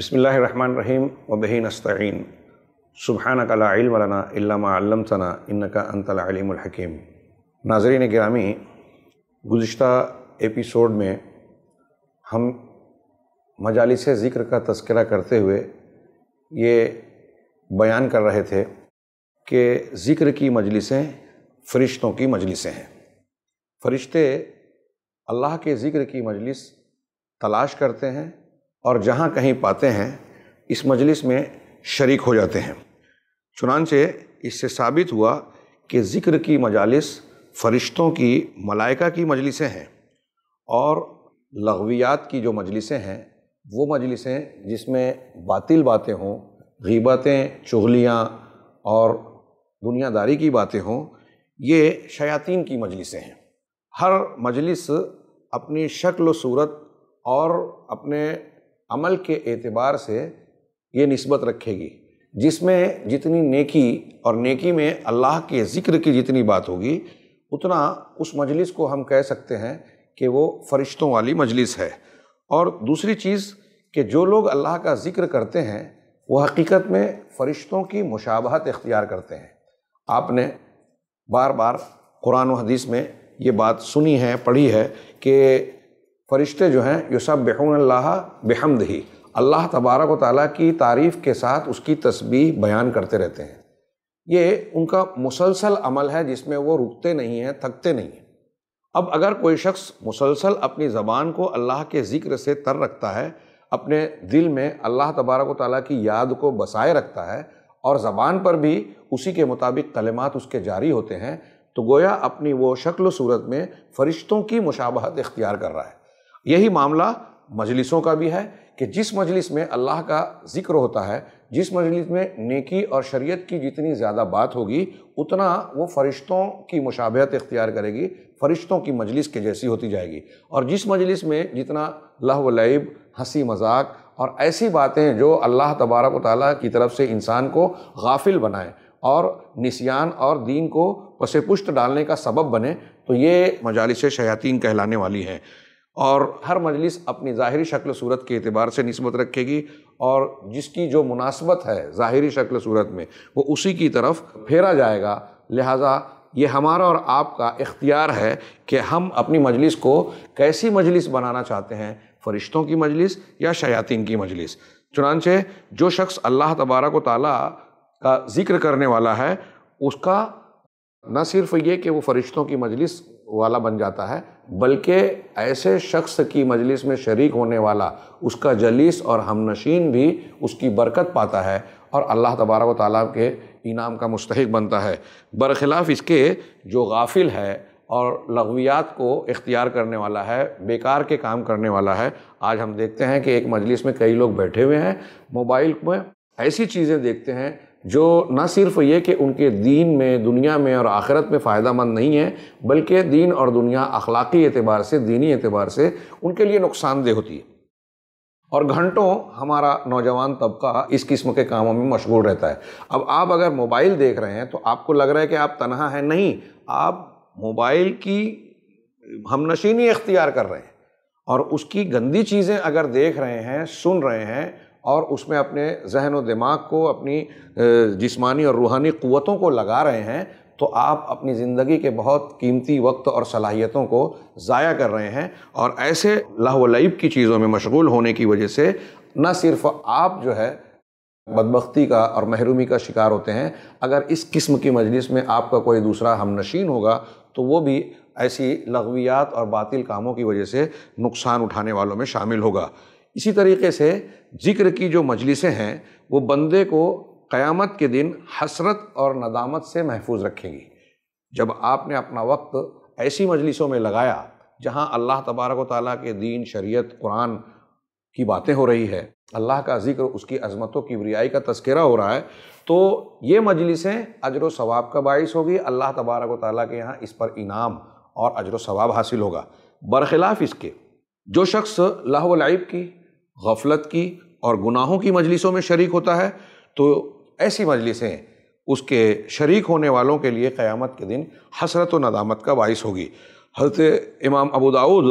बसमीम वबही नस्तीन सुबहाना कला इलमलाना इल्लाम तना इन्न का अनतलामकीम नाजरीन ग्रामी गुज्त एपिसोड में हम मजालिस ज़िक्र का तस्करा करते हुए ये बयान कर रहे थे कि ज़िक्र की मजलिसें फ़रिश्तों की मजलिसें हैं फ़रिश्ते अल्लाह के ज़िक्र की मजलिस तलाश करते हैं और जहाँ कहीं पाते हैं इस मजलिस में शरीक हो जाते हैं चुनानचे इससे साबित हुआ कि ज़िक्र की मजालस फ़रिश्तों की मलाइका की मजलिसें हैं और लगवियात की जो मजलिसें हैं वो मजलिसें जिसमें बातिल बातें हों गीबतें चुगलियाँ और दुनियादारी की बातें हों ये शयातीन की मजलिसें हैं हर मजलिस अपनी शक्ल सूरत और अपने अमल के एतबार से ये नस्बत रखेगी जिसमें जितनी नेकी और नेकी में अल्लाह के ज़िक्र की जितनी बात होगी उतना उस मजलिस को हम कह सकते हैं कि वो फरिश्तों वाली मजलिस है और दूसरी चीज़ कि जो लोग अल्लाह का ज़िक्र करते हैं वो हकीकत में फ़रिश्तों की मुशाबहत इख्तियार करते हैं आपने बार बार कुरान हदीस में ये बात सुनी है पढ़ी है कि फरिश्ते जो हैं यूसब बेहून अल्लाह बेहमद ही अल्लाह तबारक व ताली की तारीफ़ के साथ उसकी तस्बी बयान करते रहते हैं ये उनका मुसलसल अमल है जिसमें वो रुकते नहीं हैं थकते नहीं हैं अब अगर कोई शख्स मुसलसल अपनी ज़बान को अल्लाह के ज़िक्र से तर रखता है अपने दिल में अल्लाह तबारक ताली की याद को बसाए रखता है और ज़बान पर भी उसी के मुताबिक कलमात उसके जारी होते हैं तो गोया अपनी वो शक्ल सूरत में फ़रिश्तों की मुशाबहत इख्तियार कर रहा है यही मामला मजलिसों का भी है कि जिस मजलिस में अल्लाह का जिक्र होता है जिस मजलिस में नेकी और शरीयत की जितनी ज़्यादा बात होगी उतना वो फरिश्तों की मुशाबियत इख्तियार करेगी फरिश्तों की मजलिस के जैसी होती जाएगी और जिस मजलिस में जितना लहव लैब हंसी मजाक और ऐसी बातें जो अल्लाह तबारक ताली की तरफ से इंसान को गाफिल बनाए और निसियान और दीन को पसे पुष्ट डालने का सबब बने तो ये मजालिस शयातीन कहलाने वाली हैं और हर मजलिस अपनी ज़ाहरी शक्ल सूरत के अतबार से नस्बत रखेगी और जिसकी जो मुनासबत है ज़ाहरी शक्ल सूरत में वो उसी की तरफ फेरा जाएगा लिहाजा ये हमारा और आपका इख्तियार है कि हम अपनी मजलिस को कैसी मजलिस बनाना चाहते हैं फ़रिश्तों की मजलिस या शयातीन की मजलिस चुनानचे जो शख्स अल्लाह तबारक ताली का ज़िक्र करने वाला है उसका न सिर्फ ये कि वो फ़रिश्तों की मजलिस वाला बन जाता है बल्कि ऐसे शख्स की मजलिस में शरीक होने वाला उसका जलीस और हमनशीन भी उसकी बरकत पाता है और अल्लाह तबारक ताली के इनाम का मुस्तक बनता है बरखिलाफ़ इसके जो गाफिल है और लगवियात को इख्तियार करने वाला है बेकार के काम करने वाला है आज हम देखते हैं कि एक मजलिस में कई लोग बैठे हुए हैं मोबाइल में ऐसी चीज़ें देखते हैं जो ना सिर्फ ये कि उनके दीन में दुनिया में और आखिरत में फ़ायदा मंद नहीं है बल्कि दीन और दुनिया अखलाक़ी एतबार से दीनी एतबार से उनके लिए नुकसानदेह होती है और घंटों हमारा नौजवान तबका इस किस्म के कामों में मशगूल रहता है अब आप अगर मोबाइल देख रहे हैं तो आपको लग रहा है कि आप तनहा हैं नहीं आप मोबाइल की हम नशीनी इख्तियार कर रहे हैं और उसकी गंदी चीज़ें अगर देख रहे हैं सुन रहे हैं और उसमें अपने जहन व दिमाग को अपनी जिस्मानी और रूहानी क़वतों को लगा रहे हैं तो आप अपनी ज़िंदगी के बहुत कीमती वक्त और सलाहियतों को ज़ाया कर रहे हैं और ऐसे लाहवलैब की चीज़ों में मशगूल होने की वजह से न सिर्फ आप जो है बदबख्ती का और महरूमी का शिकार होते हैं अगर इस किस्म की मजलिस में आपका कोई दूसरा हम नशीन होगा तो वो भी ऐसी लगवियात और बातिल कामों की वजह से नुकसान उठाने वालों में शामिल होगा इसी तरीके से जिक्र की जो मजलिसें हैं वो बंदे को क़यामत के दिन हसरत और नदामत से महफूज रखेंगी जब आपने अपना वक्त ऐसी मजलिसों में लगाया जहाँ अल्लाह तबारक ताली के दीन शरीयत कुरान की बातें हो रही है अल्लाह का जिक्र उसकी अजमतों की वरियाई का तस्करा हो रहा है तो ये मजलिसें अजर सवाब का बायस होगी अल्लाह तबारक ताली के यहाँ इस पर इनाम और अजर सवाब हासिल होगा बरखिलाफ़ इसके जो शख्स लाहौलाइब की गफलत की और गुनाहों की मजलिसों में शरीक होता है तो ऐसी मजलिसें उसके शरीक होने वालों के लिए क़यामत के दिन हसरत व नदामत का बास होगी हजरत इमाम अबू दाऊद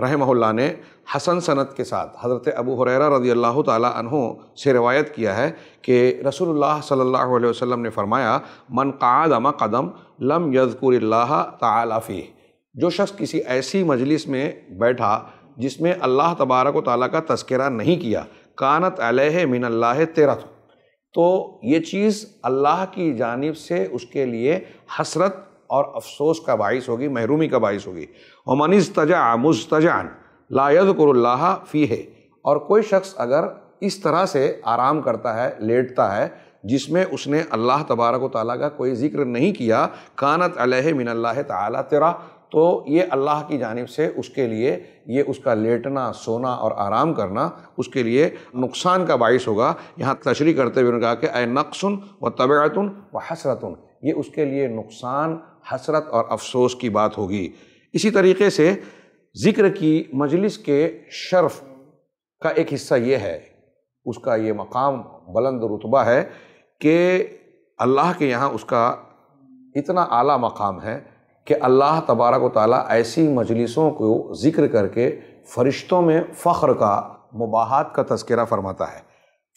रहमल्ला ने हसन सनत के साथ हज़रत अबू हुररा रजी अल्लाह तहों से रवायत किया है कि रसूलुल्लाह सल्लल्लाहु अलैहि वसल्लम ने फ़रमाया मन कादम कदम लम यजकुर तालाफ़ी जो शख्स किसी ऐसी मजलिस में बैठा जिसमें अल्लाह तबारक ताली का तस्करा नहीं किया कानत अलह मिनल्ला तेरत तो ये चीज़ अल्लाह की जानिब से उसके लिए हसरत और अफसोस का बाइस होगी महरूमी का बायस होगी हमन तजा मुस्तजान लायद कुरल्ला फ़ी है और कोई शख्स अगर इस तरह से आराम करता है लेटता है जिसमें उसने अल्लाह तबारक ताली का कोई जिक्र नहीं किया कानत अलह अल्लाह ताली तेरा तो ये अल्लाह की जानब से उसके लिए ये उसका लेटना सोना और आराम करना उसके लिए नुकसान का बायस होगा यहाँ तशरी करते हुए उन्होंने कहा कि ए नक्सन व तबैतन व हसरतन ये उसके लिए नुकसान हसरत और अफसोस की बात होगी इसी तरीके से ज़िक्र की मजलिस के शर्फ का एक हिस्सा ये है उसका ये मकाम बुलंद रुतबा है कि अल्लाह के यहाँ उसका इतना आला मकाम है कि अल्लाह तबारक व ताली ऐसी मजलिसों को ज़िक्र करके फ़रिश्तों में फ़ख्र का मुबाहत का तस्करा फरमाता है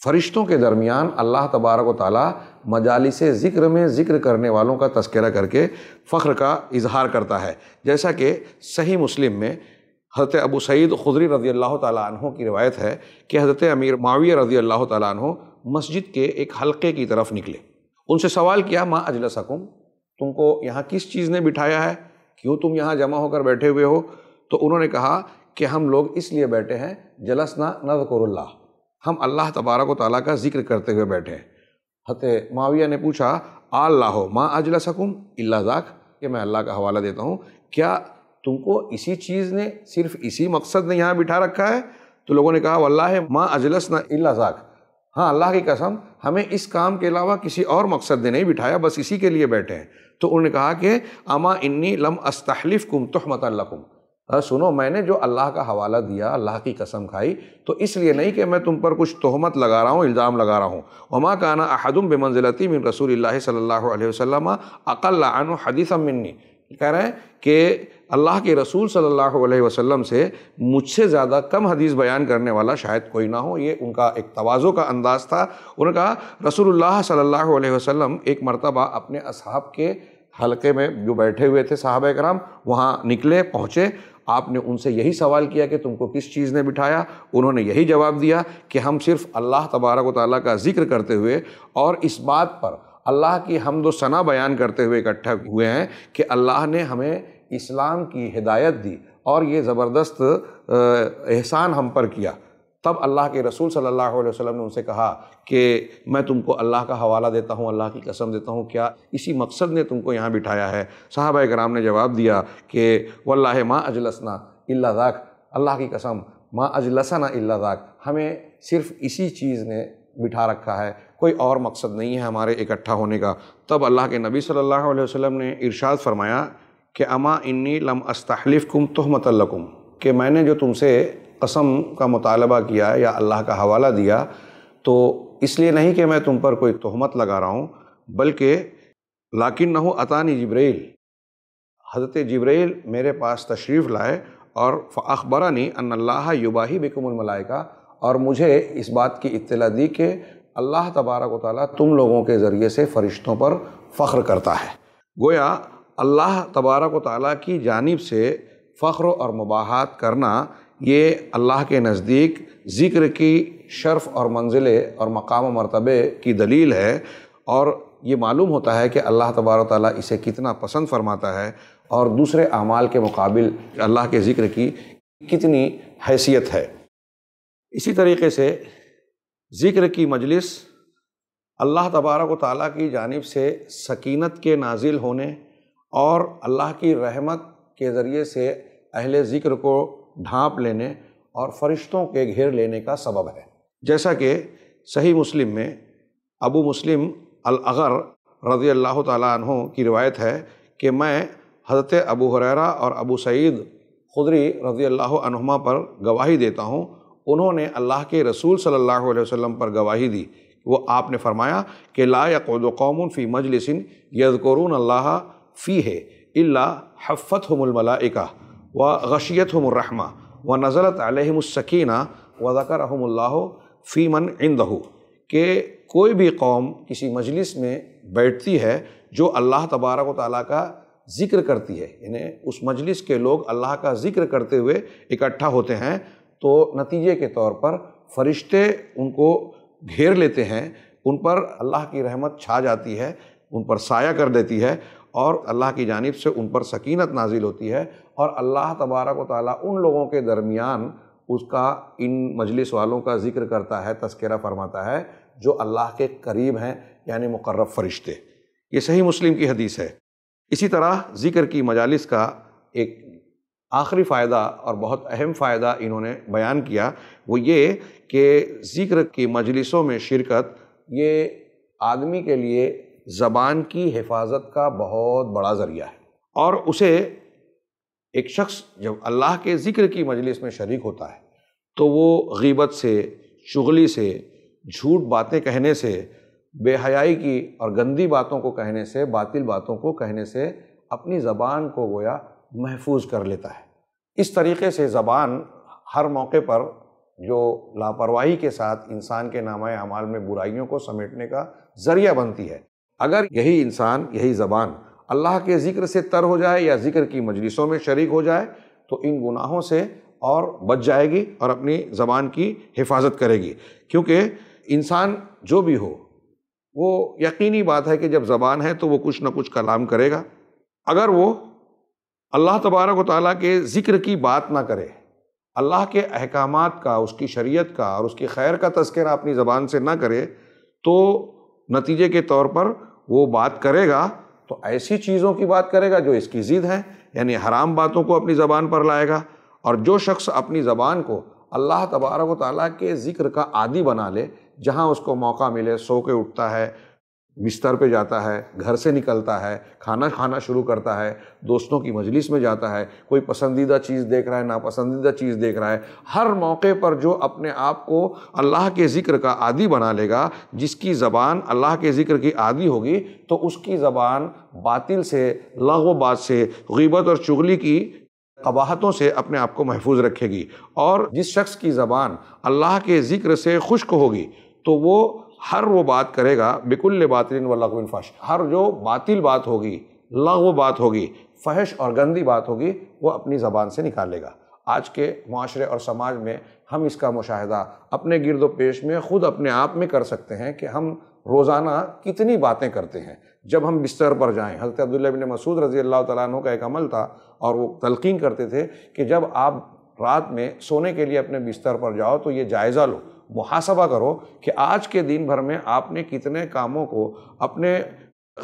फ़रिश्तों के दरमियान अल्लाह तबारक व ताली मजालिस ज़िक्र में ज़िक्र करने वालों का तस्करा करके फ़ख्र का इजहार करता है जैसा कि सही मुस्लिम में हज़रत अबू सईद खुदरी रज़ी अल्लाह तहों की रवायत है कि हज़रत अमीर माविया रज़ी अल्लाह तहों मस्जिद के एक हल्के की तरफ निकले उनसे सवाल किया माँ सकूँ तुमको यहाँ किस चीज़ ने बिठाया है क्यों तुम यहाँ जमा होकर बैठे हुए हो तो उन्होंने कहा कि हम लोग इसलिए बैठे हैं जलसना नजकुरल्ला हम अल्लाह तबारक व ताली का जिक्र करते हुए बैठे हैं हत माविया ने पूछा आल्ला हो माँ अजला सकूम अल्लाजाक ये मैं अल्लाह का हवाला देता हूँ क्या तुमको इसी चीज़ ने सिर्फ इसी मकसद ने यहाँ बिठा रखा है तो लोगों ने कहा है माँ अजलस ना इलाजाक़ हाँ अल्लाह की कसम हमें इस काम के अलावा किसी और मकसद ने नहीं बिठाया बस इसी के लिए बैठे हैं तो उन्होंने कहा कि अमा इन्नी लम अस्तहलिफ कुम तहमतकुम सुनो मैंने जो अल्लाह का हवाला दिया अल्लाह की कसम खाई तो इसलिए नहीं कि मैं तुम पर कुछ तहमत लगा रहा हूँ इल्ज़ाम लगा रहा हूँ का काना अहदम बेमंजिलती मिन रसूल सल्ला वसम अकल्ला हदीसम मिन्नी कह रहे हैं कि अल्लाह के रसूल सल्लल्लाहु अलैहि वसल्लम से मुझसे ज़्यादा कम हदीस बयान करने वाला शायद कोई ना हो ये उनका एक तवाज़ो का अंदाज़ था उन्होंने कहा रसूलुल्लाह सल्लल्लाहु अलैहि वसल्लम एक मरतबा अपने असहाब के हलके में जो बैठे हुए थे साहब कराम वहाँ निकले पहुँचे आपने उनसे यही सवाल किया कि तुमको किस चीज़ ने बिठाया उन्होंने यही जवाब दिया कि हम सिर्फ अल्लाह तबारक ताली का जिक्र करते हुए और इस बात पर अल्लाह की हमदो सना बयान करते हुए इकट्ठा हुए हैं कि अल्लाह ने हमें इस्लाम की हिदायत दी और ये ज़बरदस्त एहसान हम पर किया तब अल्लाह के रसूल सल्लल्लाहु अलैहि वसल्लम ने उनसे कहा कि मैं तुमको अल्लाह का हवाला देता हूँ अल्लाह की कसम देता हूँ क्या इसी मकसद ने तुमको यहाँ बिठाया है साहब कराम ने जवाब दिया कि वल्ला माँ अजलसना अल्लाक अल्लाह की कसम माँ अजलसना अल्लाक हमें सिर्फ़ इसी चीज़ ने बिठा रखा है कोई और मकसद नहीं है हमारे इकट्ठा होने का तब अल्लाह के नबी सल्लल्लाहु अलैहि वसल्लम ने इरशाद फरमाया कि अमा इन्नी लम अस्तहलिफ कुम तहमतलकुम कि मैंने जो तुमसे कसम का मुतालबा किया या अल्लाह का हवाला दिया तो इसलिए नहीं कि मैं तुम पर कोई तहमत लगा रहा हूँ बल्कि लाकिन न हो अतानी जब्रैल हज़रत जब्रैल मेरे पास तशरीफ़ लाए और अखबरा ने अल्लाह युबाही बिकमलमलाइका और मुझे इस बात की इतला दी कि अल्लाह तबारक वाली तुम लोगों के ज़रिए से फ़रिश्तों पर फ़ख्र करता है गोया अल्लाह तबारक ताली की जानब से फ़ख्र और मबाहत करना ये अल्लाह के नज़दीक ज़िक्र की शर्फ़ और मंजिल और मकाम मरतबे की दलील है और ये मालूम होता है कि अल्लाह तबारक ताली इसे कितना पसंद फरमाता है और दूसरे अमाल के मुकाबिल अल्लाह के ज़िक्र की कितनी हैसियत है इसी तरीके से ज़िक्र की मजलिस अल्लाह तबारक ताली की जानब से सकीनत के नाजिल होने और अल्लाह की रहमत के ज़रिए से अहल ज़िक्र को ढांप लेने और फरिश्तों के घेर लेने का सबब है जैसा कि सही मुस्लिम में अबू मुस्लिम अलअर रज़ी अल्लाह तु की रिवायत है कि मैं हज़रत अबू हुररा और अबू सईद खुदरी रज़ी अल्लाह पर गवाही देता हूँ उन्होंने अल्लाह के रसूल सल्लल्लाहु अलैहि वसल्लम पर गवाही दी वो आपने फरमाया कि ला यकोद फ़ी मजलिसिन यदकुरून अल्लाह फ़ी है इल्ला हफ़त हमलमलाइका व गशियत हमरहमा व नज़रत अलहमसकीना व ज़कर फ़ी मन इंदहू के कोई भी कौम किसी मजलिस में बैठती है जो अल्लाह तबारक ताली का ज़िक्र करती है यानी उस मजलिस के लोग अल्लाह का ज़िक्र करते हुए इकट्ठा होते हैं तो नतीजे के तौर पर फरिश्ते उनको घेर लेते हैं उन पर अल्लाह की रहमत छा जाती है उन पर साया कर देती है और अल्लाह की जानब से उन पर सकीनत नाजिल होती है और अल्लाह तबारक व ताली उन लोगों के दरमियान उसका इन मजलिस वालों का जिक्र करता है तस्करा फरमाता है जो अल्लाह के करीब हैं यानी मुकर्रब फरिश्ते ये सही मुस्लिम की हदीस है इसी तरह जिक्र की मजालिस का एक आखिरी फ़ायदा और बहुत अहम फ़ायदा इन्होंने बयान किया वो ये कि जिक्र की मजलिसों में शिरकत ये आदमी के लिए ज़बान की हिफाजत का बहुत बड़ा ज़रिया है और उसे एक शख्स जब अल्लाह के ज़िक्र की मजलिस में शरीक होता है तो वो गीबत से चुगली से झूठ बातें कहने से बेहयाई की और गंदी बातों को कहने से बातिल बातों को कहने से अपनी ज़बान को गोया महफूज कर लेता है इस तरीके से ज़बान हर मौके पर जो लापरवाही के साथ इंसान के नामा अमाल में बुराइयों को समेटने का ज़रिया बनती है अगर यही इंसान यही ज़बान अल्लाह के ज़िक्र से तर हो जाए या ज़िक्र की मजलिसों में शरीक हो जाए तो इन गुनाहों से और बच जाएगी और अपनी ज़बान की हिफाजत करेगी क्योंकि इंसान जो भी हो वो यकीनी बात है कि जब ज़बान है तो वो कुछ ना कुछ कलाम करेगा अगर वो अल्लाह तबारक व ताली के ज़िक्र की बात ना करे अल्लाह के अहकाम का उसकी शरीयत का और उसकी खैर का तस्करा अपनी ज़बान से ना करे तो नतीजे के तौर पर वो बात करेगा तो ऐसी चीज़ों की बात करेगा जो इसकी ज़िद है यानी हराम बातों को अपनी ज़बान पर लाएगा और जो शख्स अपनी ज़बान को अल्लाह तबारक ताली के ज़िक्र का आदि बना ले जहाँ उसको मौका मिले सो के उठता है बिस्तर पे जाता है घर से निकलता है खाना खाना शुरू करता है दोस्तों की मजलिस में जाता है कोई पसंदीदा चीज़ देख रहा है नापसंदीदा चीज़ देख रहा है हर मौके पर जो अपने आप को अल्लाह के ज़िक्र का आदि बना लेगा जिसकी ज़बान अल्लाह के ज़िक्र की आदि होगी तो उसकी ज़बान बातिल से बात से गीबत और चुगली की कबाहतों से अपने आप को महफूज रखेगी और जिस शख्स की ज़बान अल्लाह के ज़िक्र से खुश्क होगी तो वो हर वो बात करेगा बिकुल्ल बातिन व फश हर जो बातिल बात होगी लघु बात होगी फहश और गंदी बात होगी वो अपनी ज़बान से निकालेगा आज के माशरे और समाज में हम इसका मुशाहिदा अपने गिरद पेश में ख़ुद अपने आप में कर सकते हैं कि हम रोज़ाना कितनी बातें करते हैं जब हम बिस्तर पर जाएं हज़रत अब्दुल्ला बिन मसूद रज़ी अल्लाह तु का एक अमल था और वो तलकिन करते थे कि जब आप रात में सोने के लिए अपने बिस्तर पर जाओ तो ये जायज़ा लो मुहासबा करो कि आज के दिन भर में आपने कितने कामों को अपने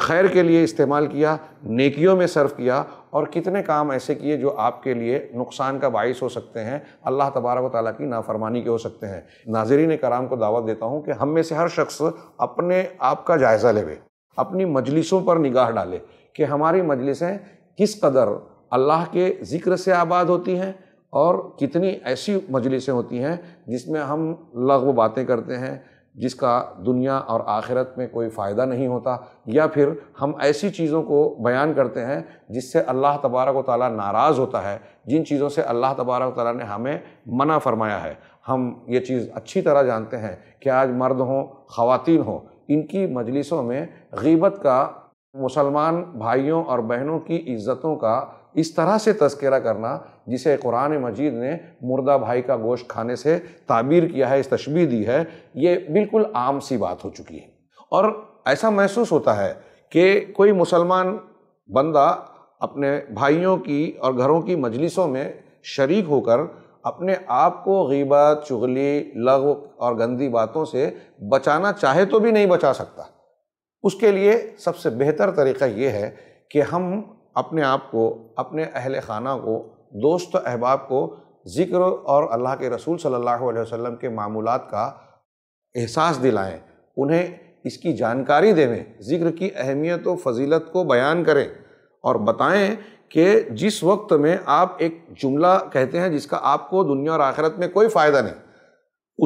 खैर के लिए इस्तेमाल किया नेकियों में सर्व किया और कितने काम ऐसे किए जो आपके लिए नुकसान का बायस हो सकते हैं अल्लाह तबारक ताली की नाफरमानी के हो सकते हैं नाजरीन कराम को दावत देता हूँ कि हम में से हर शख्स अपने आप का जायज़ा लेवे अपनी मजलिसों पर निगाह डाले कि हमारी मजलिसें किस कदर अल्लाह के ज़िक्र से आबाद होती हैं और कितनी ऐसी मजलिसें होती हैं जिसमें हम लगव बातें करते हैं जिसका दुनिया और आखिरत में कोई फ़ायदा नहीं होता या फिर हम ऐसी चीज़ों को बयान करते हैं जिससे अल्लाह तबारक ताली नाराज़ होता है जिन चीज़ों से अल्लाह तबारक ताली ने हमें मना फरमाया है हम ये चीज़ अच्छी तरह जानते हैं कि आज मर्द हों खीन हों इनकी मजलिसों में गीबत का मुसलमान भाइयों और बहनों की इज़्ज़तों का इस तरह से तस्करा करना जिसे कुरान मजीद ने मुर्दा भाई का गोश्त खाने से ताबीर किया है इस तशबी दी है ये बिल्कुल आम सी बात हो चुकी है और ऐसा महसूस होता है कि कोई मुसलमान बंदा अपने भाइयों की और घरों की मजलिसों में शरीक होकर अपने आप को गीबत चुगली लग और गंदी बातों से बचाना चाहे तो भी नहीं बचा सकता उसके लिए सबसे बेहतर तरीका ये है कि हम अपने आप को अपने अहल खाना को दोस्त अहबाब को ज़िक्र और अल्लाह के रसूल सल्लल्लाहु अलैहि वसल्लम के मामूल का एहसास दिलाएं उन्हें इसकी जानकारी देवें ज़िक्र की अहमियत व फजीलत को बयान करें और बताएं कि जिस वक्त में आप एक जुमला कहते हैं जिसका आपको दुनिया और आखिरत में कोई फ़ायदा नहीं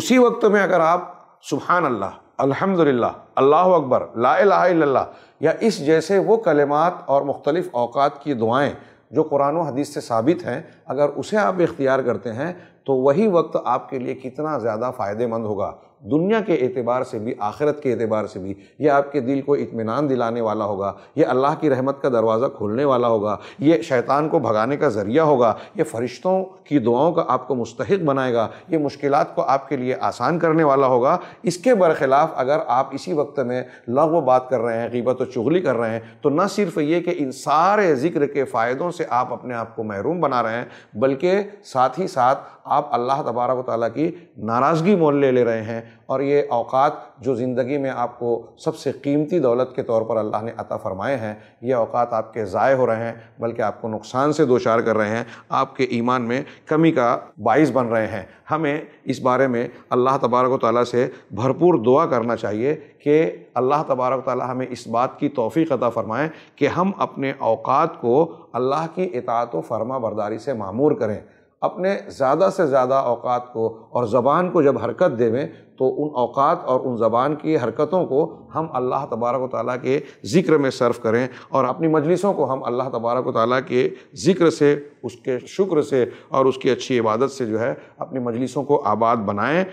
उसी वक्त में अगर आप सुबहान अल्लाह अल्लाह अकबर ला या इस जैसे वो कलमात और मुख्तलिफ़ अवकात की दुआएँ जो कुरान हदीस से साबित हैं अगर उसे आप इख्तियार करते हैं तो वही वक्त आपके लिए कितना ज़्यादा फ़ायदेमंद होगा दुनिया के एतबार से भी आखिरत के एतबार से भी ये आपके दिल को इत्मीनान दिलाने वाला होगा ये अल्लाह की रहमत का दरवाज़ा खोलने वाला होगा ये शैतान को भगाने का ज़रिया होगा ये फ़रिश्तों की दुआओं का आपको मुस्तक बनाएगा ये मुश्किल को आपके लिए आसान करने वाला होगा इसके बरखिलाफ़ अगर आप इसी वक्त में लगव बात कर रहे हैं गीबत व चुगली कर रहे हैं तो न सिर्फ ये कि इन सारे ज़िक्र के फ़ायदों से आप अपने आप को महरूम बना रहे हैं बल्कि साथ ही साथ आप अल्लाह तबारक ताली की नाराज़गी मोल ले ले रहे हैं और ये अवकात जो ज़िंदगी में आपको सबसे कीमती दौलत के तौर पर अल्लाह ने अता फ़रमाए हैं ये अवकात आपके ज़ाय हो रहे हैं बल्कि आपको नुकसान से दो चार कर रहे हैं आपके ईमान में कमी का बाइस बन रहे हैं हमें इस बारे में अल्लाह तबारक ताली से भरपूर दुआ करना चाहिए कि अल्लाह तबारक ताली हमें इस बात की तोफ़ी अदा फ़रमाएँ कि हम अपने अवकात को अल्लाह की इतात फरमा बरदारी से मामूर करें अपने ज़्यादा से ज़्यादा अवकात को और ज़बान को जब हरकत देवें तो उन अवात और उन ज़बान की हरकतों को हम अल्लाह तबारक ताली के ज़िक्र में सर्व करें और अपनी मजलिसों को हम अल्लाह तबारक ताली के ज़िक्र से उसके शुक्र से और उसकी अच्छी इबादत से जो है अपनी मजलिसों को आबाद बनाएँ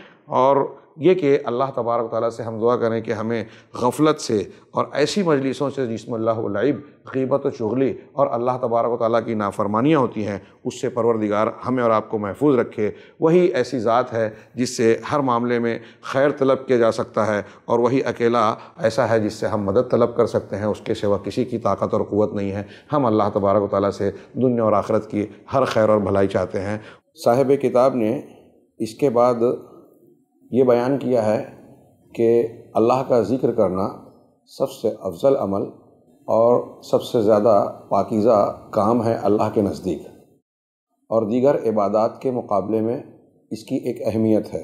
और ये कि अल्लाह तबारक ताली से हम दुआ करें कि हमें गफलत से और ऐसी मजलिसों से जिसमल्लाब गीबत चुगली और अल्लाह तबारक ताली की नाफरमानियाँ होती हैं उससे परवरदिगार हमें और आपको महफूज रखे वही ऐसी ज़ात है जिससे हर मामले में खैर तलब किया जा सकता है और वही अकेला ऐसा है जिससे हम मदद तलब कर सकते हैं उसके सिवा किसी की ताकत और क़वत नहीं है हम अल्लाह तबारक ताली से दुनिया और आखरत की हर खैर और भलाई चाहते हैं साहिब किताब ने इसके बाद ये बयान किया है कि अल्लाह का ज़िक्र करना सबसे अफजल अमल और सबसे ज़्यादा पाकिज़ा काम है अल्लाह के नज़दीक और दीगर इबादत के मुकाबले में इसकी एक अहमियत है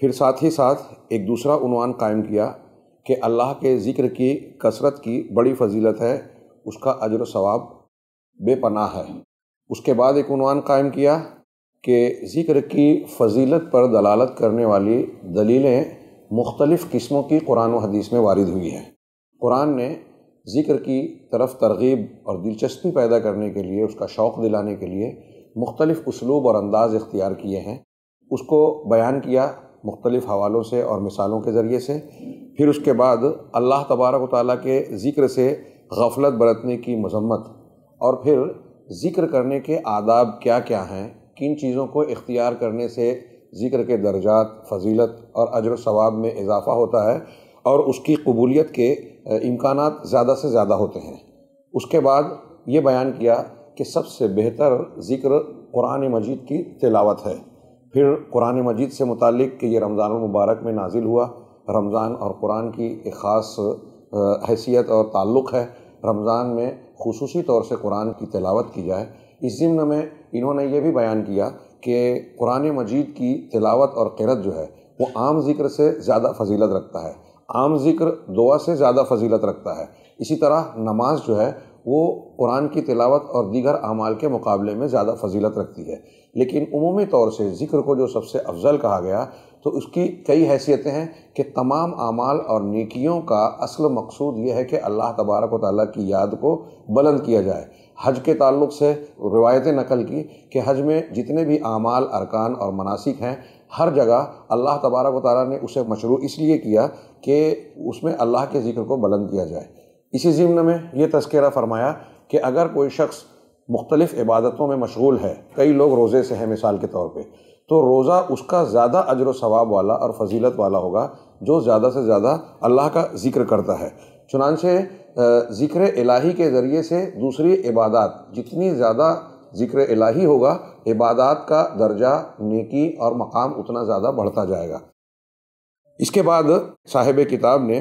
फिर साथ ही साथ एक दूसरा उनवान कायम किया कि अल्लाह के ज़िक्र की कसरत की बड़ी फजीलत है उसका अजर सवाब बेपनाह है उसके बाद एक उनवान कायम किया कि ज़िक्र की फजीलत पर दलालत करने वाली दलीलें मुख्तलिफ़ किस्मों की कुरान व हदीस में वारद हुई हैं कुरान ने ज़िक्र की तरफ तरगीब और दिलचस्पी पैदा करने के लिए उसका शौक़ दिलाने के लिए मुख्तलिफ़ उसलूब और अंदाज़ इख्तियार किए हैं उसको बयान किया मुख्तलिफ़ हवालों से और मिसालों के ज़रिए से फिर उसके बाद अल्लाह तबारक ताली के ज़िक्र से गफलत बरतने की मजम्मत और फिर ज़िक्र करने के आदाब क्या क्या हैं किन चीज़ों को इख्तियार करने से ज़िक्र के दर्जात फजीलत और अजर सवाब में इजाफ़ा होता है और उसकी कबूलियत के इम्कान ज़्यादा से ज़्यादा होते हैं उसके बाद ये बयान किया कि सबसे बेहतर ज़िक्र कुरान मजीद की तिलावत है फिर कुरान मजीद से मुतक कि ये रमज़ान मुबारक में नाजिल हुआ रमज़ान और कुरान की एक ख़ास हैसियत और ताल्लुक़ है रमज़ान में खसूसी तौर से कुरान की तलावत की जाए इस ज़िम्न में इन्होंने ये भी बयान किया कि कुरान मजीद की तलावत और किरत जो है वो आम जिक्र से ज़्यादा फजीलत रखता है आम जिक्र दुआ से ज़्यादा फजीलत रखता है इसी तरह नमाज जो है वो कुरान की तलावत और दीगर अमाल के मुकाबले में ज़्यादा फजीलत रखती है लेकिन उमूमी तौर से ज़िक्र को जो सबसे अफजल कहा गया तो उसकी कई हैसियतें हैं कि तमाम अमाल और नेकियों का असल मकसूद यह है कि अल्लाह तबारक व ताली की याद को बुलंद किया जाए हज के ताल्लुक से रिवायतें नकल की कि हज में जितने भी अमाल अरकान और मनासिक हैं हर जगह अल्लाह तबारक व ताली ने उसे मशरू इसलिए किया कि उसमें अल्लाह के ज़िक्र को बुलंद किया जाए इसी ज़िम्न में यह तस्करा फरमाया कि अगर कोई शख्स मुख्तलिफ़ इबादतों में मशगूल है कई लोग रोज़े से हैं मिसाल के तौर पर तो रोज़ा उसका ज़्यादा अजर वाब वाला और फजीलत वाला होगा जो ज़्यादा से ज़्यादा अल्लाह का जिक्र करता है चुनानचे ज़िक्र इलाही के ज़रिए से दूसरी इबादत जितनी ज़्यादा ज़िक्र इलाही होगा इबादत का दर्जा नेकी और मकाम उतना ज़्यादा बढ़ता जाएगा इसके बाद साहिब किताब ने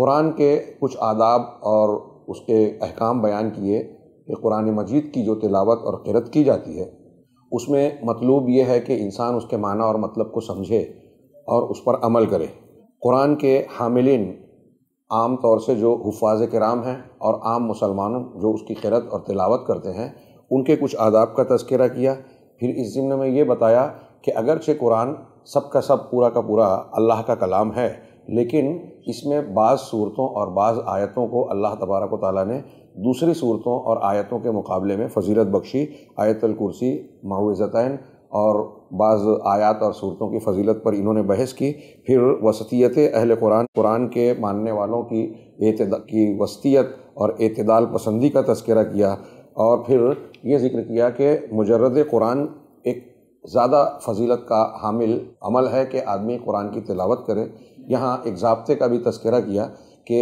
कुरान के कुछ आदाब और उसके अहकाम बयान किए कि कुरान मजीद की जो तिलावत और किरत की जाती है उसमें मतलूब यह है कि इंसान उसके माना और मतलब को समझे और उस पर अमल करे कुरान के हामिलिन आम तौर से जो हफाज कराम हैं और आम मुसलमानों जो उसकी किरत और तिलावत करते हैं उनके कुछ आदाब का तस्करा किया फिर इस ज़िम्न में ये बताया कि अगरचे कुरान सब का सब पूरा का पूरा अल्लाह का कलाम है लेकिन इसमें बाज़ सूरतों और बाज़ आयतों को अल्लाह तबारक ताली ने दूसरी सूरतों और आयतों के मुकाबले में फजीलत बख्शी आयतल कुर्सी माहज़तन और बाज़ आयात और सूरतों की फजीलत पर इन्होंने बहस की फिर वसतीत अहल कुरान कुरान के मानने वालों की एतद की वस्तीत और अतदाल पसंदी का तस्करा किया और फिर ये जिक्र किया कि मुजरद कुरान एक ज़्यादा फजीलत का हामिल अमल है कि आदमी कुरान की तिलावत करे यहाँ एक जबते का भी तस्करा किया कि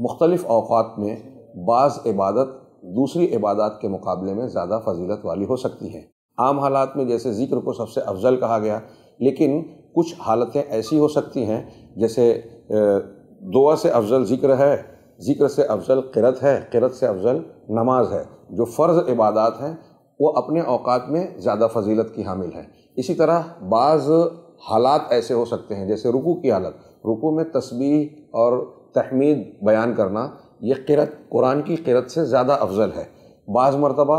मुख्तलिफ़ अवकात में बाज़ इबादत दूसरी इबादत के मुकाबले में ज़्यादा फजीलत वाली हो सकती हैं आम हालात में जैसे ज़िक्र को सबसे अफजल कहा गया लेकिन कुछ हालतें ऐसी हो सकती हैं जैसे दुआ से अफजल ज़िक्र है ज़िक्र से अफजल किरत है किरत से अफजल नमाज है जो फ़र्ज़ इबादत हैं वो अपने अवकात में ज़्यादा फजीलत की हामिल है इसी तरह बाज़ हालात ऐसे हो सकते हैं जैसे रुकू की हालत रुकू में तस्बी और तहमीद बयान करना ये किरत कुरान की किरत से ज़्यादा अफजल है बाज़ मरतबा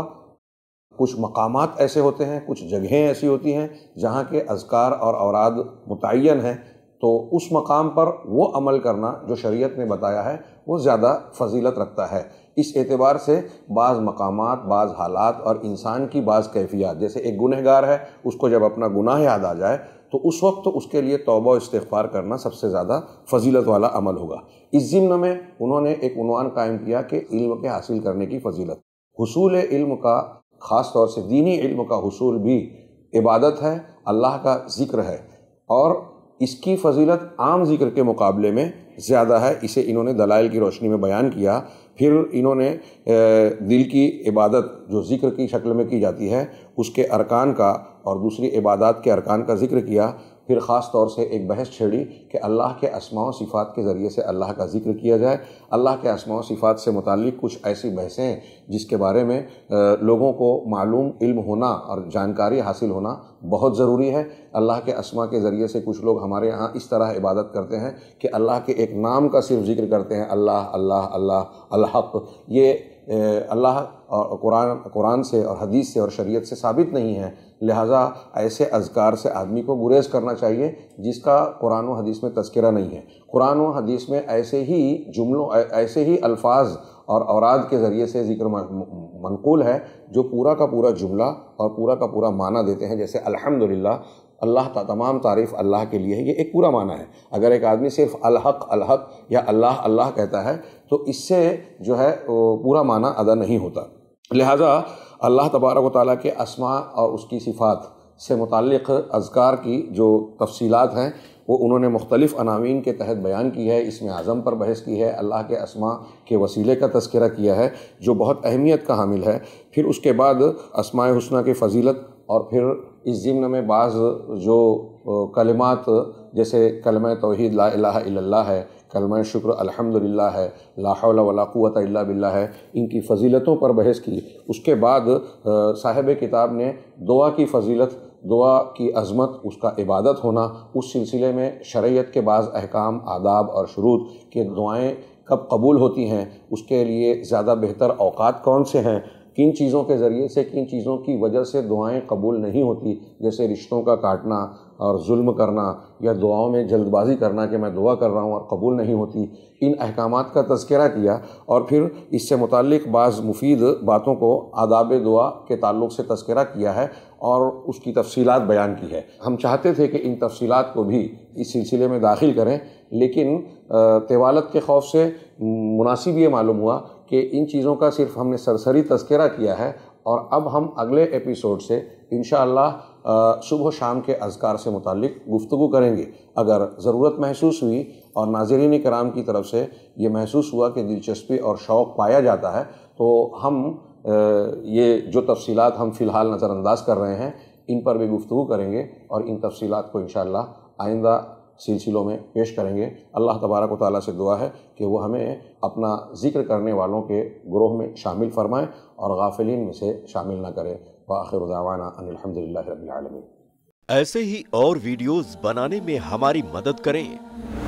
कुछ मकाम ऐसे होते हैं कुछ जगहें ऐसी होती हैं जहाँ के अजकार और औराद मुतन हैं तो उस मकाम पर वो अमल करना जो शरीयत ने बताया है वो ज़्यादा फजीलत रखता है इस एतबार से बाज़ मकाम बाज़ हालात और इंसान की बाज़ कैफियत जैसे एक गुनहगार है उसको जब अपना गुनाह याद आ जाए तो उस वक्त तो उसके लिए तोबा इस्तफार करना सबसे ज़्यादा फजीलत वाला अमल होगा इस ज़िम्न में उन्होंने एक उनवान कायम किया कि इल्म के हासिल करने की फजीलत हसूल इल्म का ख़ास तौर से दीनी इल्म का हसूल भी इबादत है अल्लाह का ज़िक्र है और इसकी फजीलत आम जिक्र के मुकाबले में ज़्यादा है इसे इन्होंने दलाइल की रोशनी में बयान किया फिर इन्होंने दिल की इबादत जो ज़िक्र की शक्ल में की जाती है उसके अरकान का और दूसरी इबादत के अरकान का ज़िक्र किया फिर ख़ास तौर से एक बहस छेड़ी कि अल्लाह के असमाओ सिफ़ात के ज़रिए से अल्लाह का जिक्र किया जाए अल्लाह के असमाओ सिफ़ात से मुतल कुछ ऐसी बहसें जिसके बारे में लोगों को मालूम इल्म होना और जानकारी हासिल होना बहुत ज़रूरी है अल्लाह के असमा के ज़रिए से कुछ लोग हमारे यहाँ इस तरह इबादत करते हैं कि अल्लाह के एक नाम का सिर्फ जिक्र करते हैं अल्लाह अल्लाह अल्लाह अलहक ये अल्लाह और कुरान कुरान से और हदीस से और शरीयत से साबित नहीं है लिहाजा ऐसे अजकार से आदमी को गुरेज करना चाहिए जिसका कुरान व हदीस में तस्करा नहीं है कुरान और हदीस में ऐसे ही जुमलों ऐसे ही अल्फाज और औराद के ज़रिए से जिक्र मनकूल है जो पूरा का पूरा जुमला और पूरा का पूरा माना देते हैं जैसे अल्हम्दुलिल्लाह अल्लाह तमाम तारीफ़ अल्लाह के लिए है ये एक पूरा माना है अगर एक आदमी सिर्फ अलहक अलहक या अल्लाह अल्लाह कहता है तो इससे जो है पूरा माना अदा नहीं होता लिहाजा अल्लाह तबारक ताली के असमा और उसकी सिफ़ात से मुतक़ अजकार की जो तफसीलात हैं वो उन्होंने मुख्तलिफ़ अनावीन के तहत बयान की है इसमें आज़म पर बहस की है अल्लाह के असमा के वसीले का तस्करा किया है जो बहुत अहमियत का हामिल है फिर उसके बाद असमाय हसना की फ़जीलत और फिर इस ज़िम्न में बाज़ जो कलमात जैसे कलम तोहद ला है कलम शुक्र अल्हम्दुलिल्लाह है लाहौल वलाक़वत अल्ला बिल्ला है इनकी फ़जीलतों पर बहस की उसके बाद साहिब किताब ने दुआ की फ़जीलत दुआ की अज़मत उसका इबादत होना उस सिलसिले में शरीयत के बाद अहकाम आदाब और शरूत के दुआएँ कब कबूल होती हैं उसके लिए ज़्यादा बेहतर अवकात कौन से हैं किन चीज़ों के ज़रिए से किन चीज़ों की वजह से दुआएं कबूल नहीं होती जैसे रिश्तों का काटना और जुल्म करना या दुआओं में जल्दबाजी करना कि मैं दुआ कर रहा हूँ और कबूल नहीं होती इन अहकाम का तस्करा किया और फिर इससे मुतक बाज़ मुफीद बातों को आदाब दुआ के ताल्लुक से तस्करा किया है और उसकी तफसीत बयान की है हम चाहते थे कि इन तफसी को भी इस सिलसिले में दाखिल करें लेकिन तेवालत के खौफ से मुनासिब ये मालूम हुआ कि इन चीज़ों का सिर्फ हमने सरसरी तस्करा किया है और अब हम अगले एपिसोड से इन सुबह शाम के अजकार से मुतक गुफ्तु करेंगे अगर ज़रूरत महसूस हुई और नाजरीन कराम की तरफ से ये महसूस हुआ कि दिलचस्पी और शौक़ पाया जाता है तो हम ये जो तफसीत हम फ़िलहाल नज़रअंदाज कर रहे हैं इन पर भी गुफ्तु करेंगे और इन तफसीत को इन आइंदा सिलसिलों में पेश करेंगे अल्लाह तबारक ताली से दुआ है कि वह हमें अपना जिक्र करने वालों के ग्रोह में शामिल फरमाएँ और गाफिलीन में से शामिल ना करें बाखिर दावाना ऐसे ही और वीडियोज़ बनाने में हमारी मदद करें